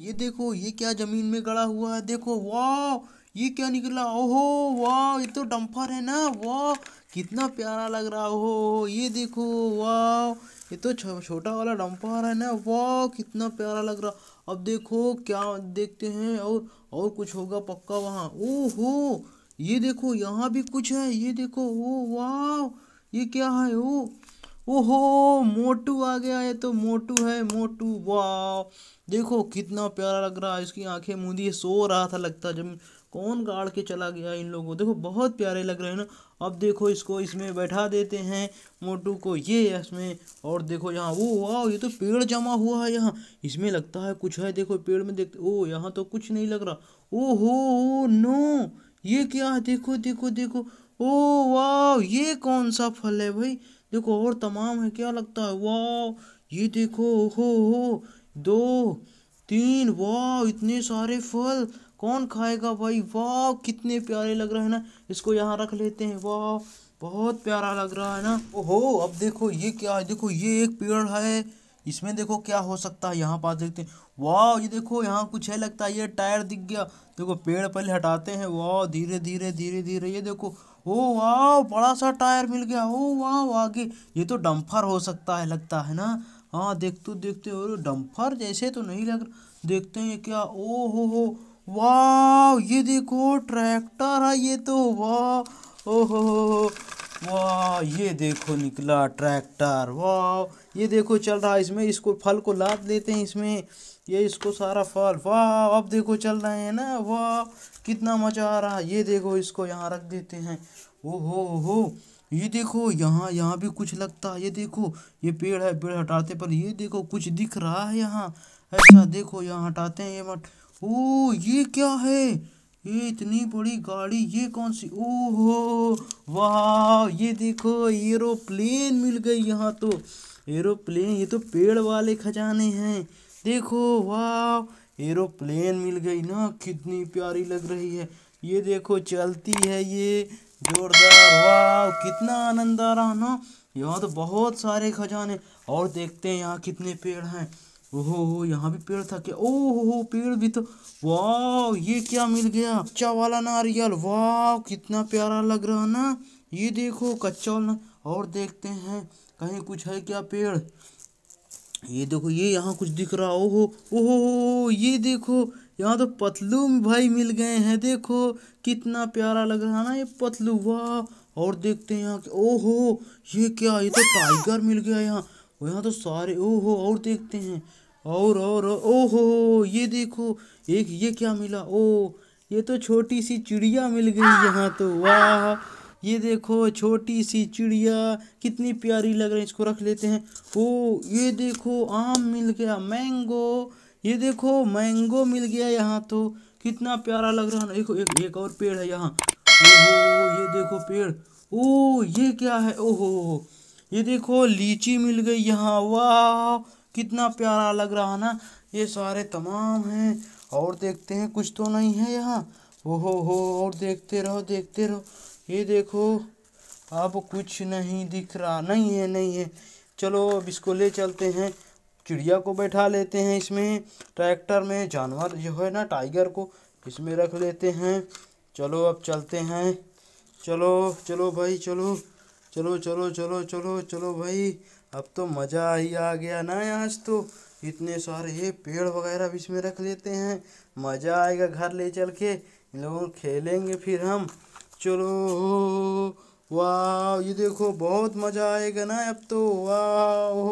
ये देखो ये क्या जमीन में गड़ा हुआ है देखो वाह ये क्या निकला ओहो वाह ये तो डम्फर है ना वाह कितना प्यारा लग रहा हो ये देखो वाह ये तो छोटा वाला डम्फर है ना वाह कितना प्यारा लग रहा अब देखो क्या देखते हैं और और कुछ होगा पक्का वहाँ ओहो ये देखो यहाँ भी कुछ है ये देखो ओ वाह ये क्या है ओ ओहो मोटू आ गया है तो मोटू है मोटू वाह देखो कितना प्यारा लग रहा है इसकी आंखें मूंदी सो रहा था लगता जब कौन गाड़ के चला गया इन लोगों देखो बहुत प्यारे लग रहे हैं ना अब देखो इसको इसमें बैठा देते हैं मोटू को ये इसमें और देखो यहाँ वो वाह ये तो पेड़ जमा हुआ है यहाँ इसमें लगता है कुछ है देखो पेड़ में देखते ओ यहाँ तो कुछ नहीं लग रहा ओ हो नो ये क्या है देखो देखो देखो ओ वाह ये कौन सा फल है भाई देखो और तमाम है क्या लगता है वाह ये देखो हो हो दो तीन वाह इतने सारे फल कौन खाएगा भाई वाह कितने प्यारे लग रहे हैं ना इसको यहाँ रख लेते हैं वाह बहुत प्यारा लग रहा है ना ओहो अब देखो ये क्या है देखो ये एक पेड़ है इसमें देखो क्या हो सकता है यहाँ पास देखते हैं वाह ये देखो यहाँ कुछ है लगता है ये टायर दिख गया देखो पेड़ पहले हटाते हैं वाह धीरे धीरे धीरे धीरे ये देखो ओ वाह बड़ा सा टायर मिल गया ओ वाह आगे ये तो डम्फर हो सकता है लगता है ना हाँ देखते देखते हो डम्फर जैसे तो नहीं लग देखते हैं क्या ओ हो हो वाह ये देखो ट्रैक्टर है ये तो वाह ओ हो हो वाह ये देखो निकला ट्रैक्टर वाह ये देखो चल रहा है इसमें इसको फल को लाद लेते हैं इसमें ये इसको सारा फल वाह अब देखो चल रहे हैं ना वाह कितना मजा आ रहा है ये देखो इसको यहाँ रख देते हैं ओ हो हो ये देखो यहाँ यहाँ भी कुछ लगता है ये देखो ये पेड़ है पेड़ हटाते पर ये देखो कुछ दिख रहा है यहाँ ऐसा देखो यहाँ हटाते हैं ये मठ ओ ये क्या है ये इतनी बड़ी गाड़ी ये कौन सी ओहो वाह ये देखो एरोप्लेन मिल गई यहाँ तो एरोप्लेन ये तो पेड़ वाले खजाने हैं देखो वाह एरोप्लेन मिल गई ना कितनी प्यारी लग रही है ये देखो चलती है ये जोरदार वाह कितना आनंद आ रहा ना यहाँ तो बहुत सारे खजाने और देखते हैं यहाँ कितने पेड़ हैं ओहो यहाँ भी पेड़ था क्या ओहो पेड़ भी तो वाह ये क्या मिल गया कच्चा वाला नारियल वाह कितना प्यारा लग रहा ना ये देखो कच्चा वाला और देखते हैं कहीं कुछ है क्या पेड़ ये देखो ये यहाँ कुछ दिख रहा ओहो ओहो ये देखो यहाँ तो पतलू भाई मिल गए हैं देखो कितना प्यारा लग रहा है ना ये पतलू वाह और देखते हैं यहाँ ओहो ये क्या ये तो टाइगर मिल गया यहाँ यहाँ तो सारे ओहो और देखते हैं और और ओहो ये देखो एक ये क्या मिला ओ ये तो छोटी सी चिड़िया मिल गई यहाँ तो वाह ये देखो छोटी सी चिड़िया कितनी प्यारी लग रही है इसको रख लेते हैं ओ ये देखो आम मिल गया मैंगो ये देखो मैंगो मिल गया यहाँ तो कितना प्यारा लग रहा है देखो एक एक और पेड़ है यहाँ ओहो ये देखो पेड़ ओ ये क्या है ओहो ये देखो लीची मिल गई यहाँ वाह कितना प्यारा लग रहा ना ये सारे तमाम हैं और देखते हैं कुछ तो नहीं है यहाँ ओहो हो और देखते रहो देखते रहो ये देखो अब कुछ नहीं दिख रहा नहीं है नहीं है चलो अब इसको ले चलते हैं चिड़िया को बैठा लेते हैं इसमें ट्रैक्टर में जानवर जो है ना टाइगर को इसमें रख लेते हैं चलो अब चलते हैं चलो चलो भाई चलो चलो चलो चलो चलो चलो भाई अब तो मज़ा ही आ गया ना आज तो इतने सारे ये पेड़ वगैरह भी इसमें रख लेते हैं मज़ा आएगा घर ले चल के इन लोगों खेलेंगे फिर हम चलो वाह ये देखो बहुत मज़ा आएगा ना अब तो वाह